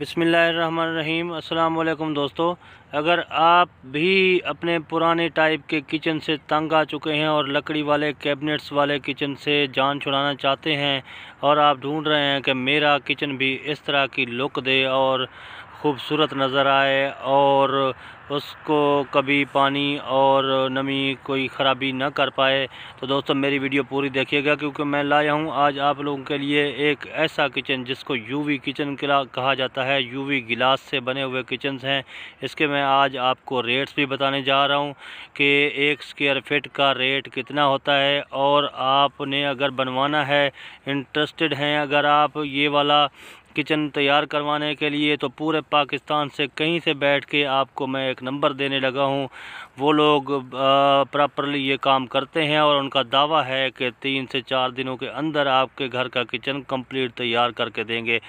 बिसमीम अल्लाम दोस्तों अगर आप भी अपने पुराने टाइप के किचन से तंग आ चुके हैं और लकड़ी वाले कैबिनेट्स वाले किचन से जान छुड़ाना चाहते हैं और आप ढूंढ रहे हैं कि मेरा किचन भी इस तरह की लुक दे और खूबसूरत नज़र आए और उसको कभी पानी और नमी कोई ख़राबी ना कर पाए तो दोस्तों मेरी वीडियो पूरी देखिएगा क्योंकि मैं लाया हूँ आज आप लोगों के लिए एक ऐसा किचन जिसको यूवी किचन कहा जाता है यूवी गिलास से बने हुए किचन हैं इसके मैं आज आपको रेट्स भी बताने जा रहा हूँ कि एक स्क्वेयर फिट का रेट कितना होता है और आपने अगर बनवाना है इंटरेस्टेड हैं अगर आप ये वाला किचन तैयार करवाने के लिए तो पूरे पाकिस्तान से कहीं से बैठ के आपको मैं एक नंबर देने लगा हूँ वो लोग प्रॉपरली ये काम करते हैं और उनका दावा है कि तीन से चार दिनों के अंदर आपके घर का किचन कंप्लीट तैयार करके देंगे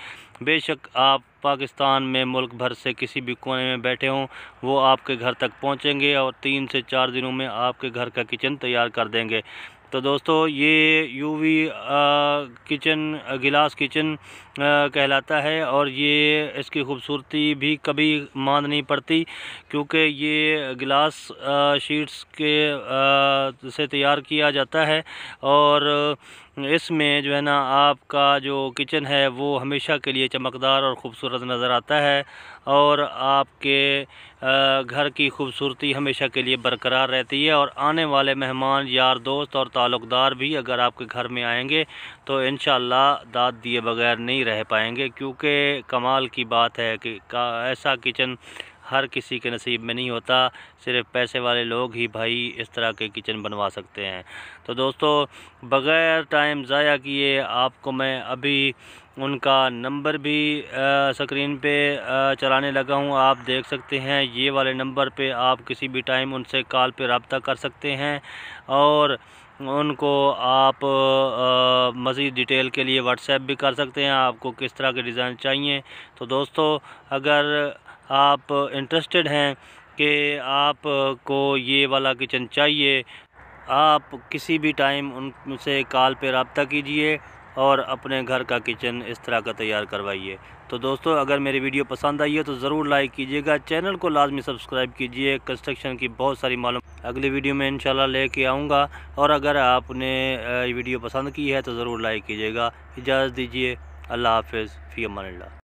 बेशक आप पाकिस्तान में मुल्क भर से किसी भी कोने में बैठे हों वो आपके घर तक पहुंचेंगे और तीन से चार दिनों में आपके घर का किचन तैयार कर देंगे तो दोस्तों ये यूवी किचन गिलास किचन कहलाता है और ये इसकी खूबसूरती भी कभी मांद नहीं पड़ती क्योंकि ये गिलास शीट्स के से तैयार किया जाता है और इसमें जो है ना आपका जो किचन है वो हमेशा के लिए चमकदार और ख़ूबसूरत नज़र आता है और आपके घर की खूबसूरती हमेशा के लिए बरकरार रहती है और आने वाले मेहमान यार दोस्त और ताल्लुकदार भी अगर आपके घर में आएंगे तो इन दाद दिए बगैर नहीं रह पाएंगे क्योंकि कमाल की बात है कि ऐसा किचन हर किसी के नसीब में नहीं होता सिर्फ पैसे वाले लोग ही भाई इस तरह के किचन बनवा सकते हैं तो दोस्तों बग़ैर टाइम ज़ाया किए आपको मैं अभी उनका नंबर भी स्क्रीन पे चलाने लगा हूँ आप देख सकते हैं ये वाले नंबर पे आप किसी भी टाइम उनसे कॉल पे रबता कर सकते हैं और उनको आप मज़ीद डिटेल के लिए व्हाट्सएप भी कर सकते हैं आपको किस तरह के डिज़ाइन चाहिए तो दोस्तों अगर आप इंटरेस्टेड हैं कि आपको ये वाला किचन चाहिए आप किसी भी टाइम उनसे कॉल पर रबता कीजिए और अपने घर का किचन इस तरह का तैयार करवाइए तो दोस्तों अगर मेरी वीडियो पसंद आई है तो ज़रूर लाइक कीजिएगा चैनल को लाजमी सब्सक्राइब कीजिए कंस्ट्रक्शन की बहुत सारी मालूम अगली वीडियो में इंशाल्लाह लेके आऊँगा और अगर आपने वीडियो पसंद की है तो ज़रूर लाइक कीजिएगा इजाज़त दीजिए अल्लाह हाफ़ फ़ी अमान